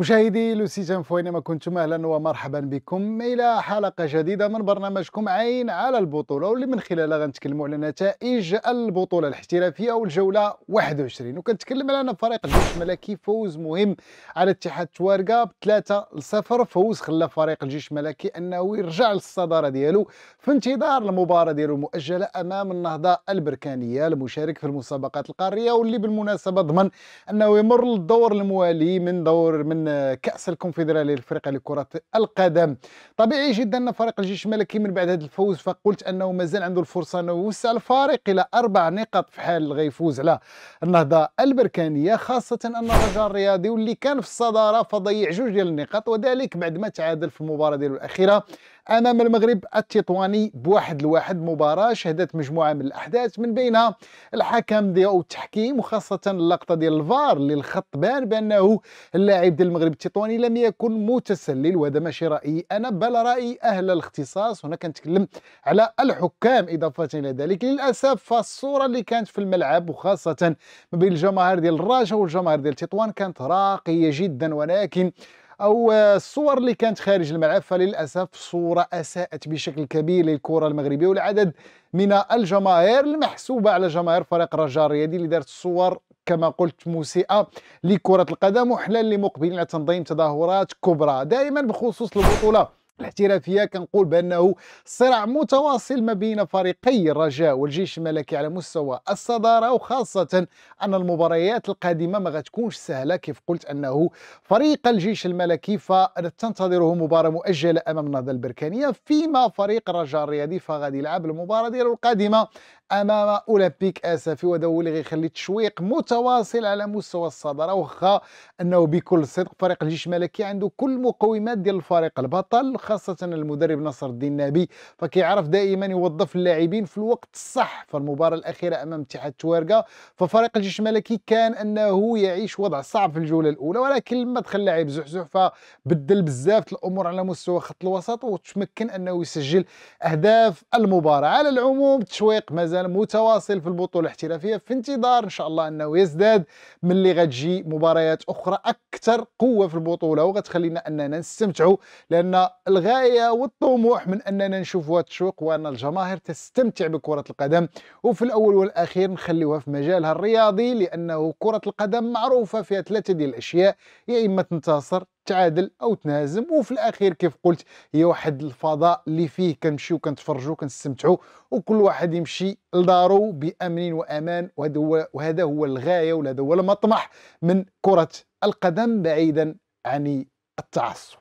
مشاهدي لوسي فوين نعم، ما كنتم اهلا ومرحبا بكم الى حلقه جديده من برنامجكم عين على البطوله واللي من خلالها غنتكلموا على نتائج البطوله الاحترافيه والجوله 21 وكنتكلم على ان فريق الجيش الملكي فوز مهم على اتحاد توارقه ب 3 0 فوز خلى فريق الجيش الملكي انه يرجع للصداره ديالو في انتظار المباراه ديالو المؤجله امام النهضه البركانيه المشارك في المسابقات القاريه واللي بالمناسبه ضمن انه يمر للدور الموالي من دور من كاس الكونفدراليه للفريق لكره القدم طبيعي جدا ان فريق الجيش الملكي من بعد هذا الفوز فقلت انه مازال عنده الفرصه انه يوسع الفارق الى اربع نقاط في حال غيفوز على النهضه البركانيه خاصه ان الرجاء الرياضي واللي كان في الصداره فضيع جوج ديال النقاط وذلك بعد ما تعادل في المباراه ديالو الاخيره امام المغرب التطواني بواحد لواحد مباراه شهدت مجموعه من الاحداث من بينها الحكم ديال التحكيم وخاصه اللقطه ديال الفار اللي الخط بان بانه اللاعب ديال المغرب التطواني لم يكن متسلل وهذا ماشي رايي انا بل راي اهل الاختصاص هنا كنتكلم على الحكام اضافه الى ذلك للاسف فالصوره اللي كانت في الملعب وخاصه ما بين الجماهير ديال الراجا والجماهير ديال تطوان كانت راقيه جدا ولكن او الصور اللي كانت خارج الملعب فللاسف صوره اساءت بشكل كبير للكره المغربيه والعدد من الجماهير المحسوبه على جماهير فريق الرجاء الرياضي اللي دارت الصور كما قلت مسيئه لكره القدم وحلال لمقبلين على تنظيم تظاهرات كبرى دائما بخصوص البطوله الاحترافيه كنقول بانه صراع متواصل ما بين فريقي الرجاء والجيش الملكي على مستوى الصداره وخاصه ان المباريات القادمه ما غتكونش سهله كيف قلت انه فريق الجيش الملكي فتنتظره مباراه مؤجله امام النهضه البركانيه فيما فريق الرجاء الرياضي فغادي يلعب المباراه ديالو القادمه امام اولمبيك اسفي وهذا اللي غيخلي التشويق متواصل على مستوى الصداره وخا انه بكل صدق فريق الجيش الملكي عنده كل مقومات ديال الفريق البطل خاصه المدرب نصر الدين نابي فكيعرف دائما يوظف اللاعبين في الوقت الصح فالمباراه الاخيره امام اتحاد تواركا ففريق الجيش الملكي كان انه يعيش وضع صعب في الجوله الاولى ولكن لما دخل لاعب زحزح فبدل بزاف الامور على مستوى خط الوسط وتمكن انه يسجل اهداف المباراه على العموم التشويق مازال متواصل في البطوله الاحترافيه في انتظار ان شاء الله انه يزداد من اللي غتجي مباريات اخرى اكثر قوه في البطوله وغتخلينا اننا نستمتعوا لان الغاية والطموح من أننا نشوفوا تشوق وأن الجماهير تستمتع بكرة القدم وفي الأول والأخير نخليوها في مجالها الرياضي لأنه كرة القدم معروفة فيها ثلاثة ديال الأشياء يا إما تنتصر تعادل او تنهزم وفي الاخير كيف قلت هي واحد الفضاء اللي فيه كنمشيو كنتفرجوا كنستمتعوا وكل واحد يمشي لدارو بامن وامان وهذا هو الغايه وهذا هو المطمح من كره القدم بعيدا عن التعصب